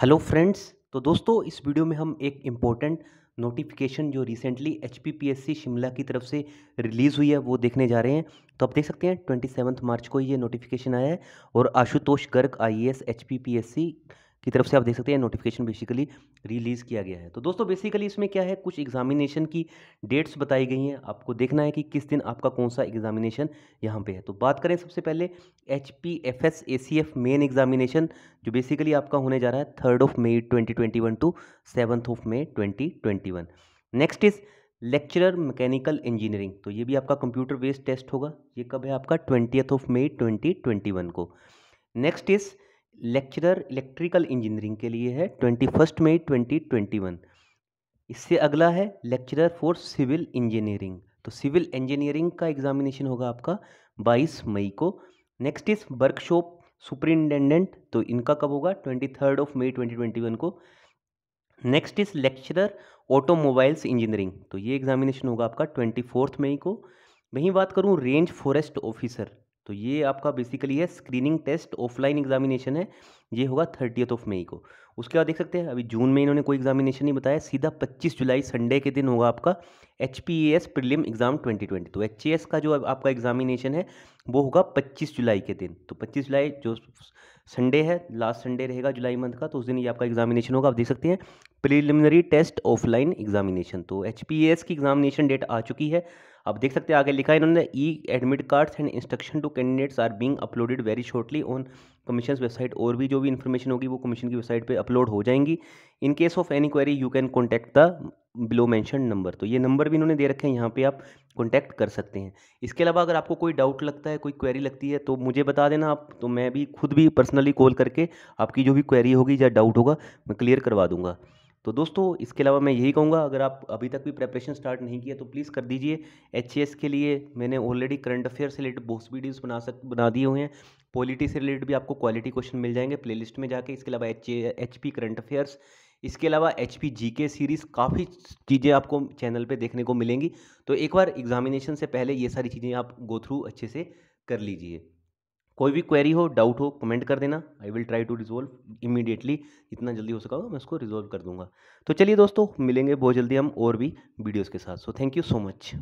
hello friends तो दोस्तों इस वीडियो में हम एक इम्पोर्टेंट नोटिफिकेशन जो रिसेंटली एच शिमला की तरफ से रिलीज़ हुई है वो देखने जा रहे हैं तो आप देख सकते हैं ट्वेंटी मार्च को ये नोटिफिकेशन आया है और Ashutosh Garg I A S की तरफ से आप देख सकते हैं नोटिफिकेशन बेसिकली रिलीज़ किया गया है तो दोस्तों बेसिकली इसमें क्या है कुछ एग्जामिनेशन की डेट्स बताई गई हैं आपको देखना है कि किस दिन आपका कौन सा एग्जामिनेशन यहाँ पे है तो बात करें सबसे पहले H P F S A C F main examination जो बेसिकली आपका होने जा रहा है third of May twenty twenty one to seventh of May twenty twenty one next is lecturer mechanical engineering तो ये भी आपका कंप्यूटर बेस्ड टेस्ट होगा ये कब है आपका twentieth of May twenty twenty one को next is lecturer electrical engineering के लिए है twenty first May twenty twenty one इससे अगला है लेक्चरर फॉर सिविल इंजीनियरिंग तो सिविल इंजीनियरिंग का एग्जामिनेशन होगा आपका बाईस मई को नेक्स्ट इज वर्कशॉप सुपरिंटेंडेंट तो इनका कब होगा twenty third of May twenty twenty one को next is lecturer automobiles engineering तो ये एग्जामिनेशन होगा आपका ट्वेंटी फोर्थ मई को वहीं बात करूँ रेंज फॉरेस्ट ऑफिसर तो ये आपका बेसिकली है स्क्रीनिंग टेस्ट ऑफलाइन एग्जामिनेशन है ये होगा थर्टियथ ऑफ मई को उसके बाद देख सकते हैं अभी जून में इन्होंने कोई एग्जामिनेशन नहीं बताया सीधा 25 जुलाई संडे के दिन होगा आपका H P S prelim exam 2020 तो एच एस e का जो आपका एग्जामिनेशन है वो होगा 25 जुलाई के दिन तो 25 जुलाई जो संडे है लास्ट संडे रहेगा जुलाई मंथ का तो उस दिन ये आपका एग्जामिनेशन होगा आप देख सकते हैं प्रिलिमिनरी टेस्ट ऑफलाइन एग्जामिनेशन तो एच e की एग्जामिनेशन डेट आ चुकी है अब देख सकते हैं आगे लिखा है इन्होंने e admit cards and instruction to candidates are being uploaded very shortly on commission website और भी जो भी इन्फॉर्मेशन होगी वो कमीशन की वेबसाइट पे अपलोड हो जाएंगी in case of any query you can contact the below mention number तो ये नंबर भी इन्होंने दे रखे हैं यहाँ पे आप कॉन्टैक्ट कर सकते हैं इसके अलावा अगर आपको कोई डाउट लगता है कोई क्वेरी लगती है तो मुझे बता देना आप तो मैं भी खुद भी पर्सनली कॉल करके आपकी जो भी क्वेरी होगी या डाउट होगा मैं क्लियर करवा दूंगा तो दोस्तों इसके अलावा मैं यही कहूँगा अगर आप अभी तक भी प्रेपरेशन स्टार्ट नहीं किया तो प्लीज़ कर दीजिए एच के लिए मैंने ऑलरेडी करंट अफेयर से रिलेटेड बहुत वीडियोज़ बना सक बना दिए हुए हैं पॉलिटी से रिलेटेड भी आपको क्वालिटी क्वेश्चन मिल जाएंगे प्लेलिस्ट में जाके इसके अलावा H H P current affairs इसके अलावा एच पी जी के सीरीज़ काफ़ी चीज़ें आपको चैनल पे देखने को मिलेंगी तो एक बार एग्जामिनेशन से पहले ये सारी चीज़ें आप गो थ्रू अच्छे से कर लीजिए कोई भी क्वेरी हो डाउट हो कमेंट कर देना I will try to resolve immediately जितना जल्दी हो सका मैं उसको रिजोल्व कर दूंगा तो चलिए दोस्तों मिलेंगे बहुत जल्दी हम और भी वीडियोज़ के साथ so thank you so much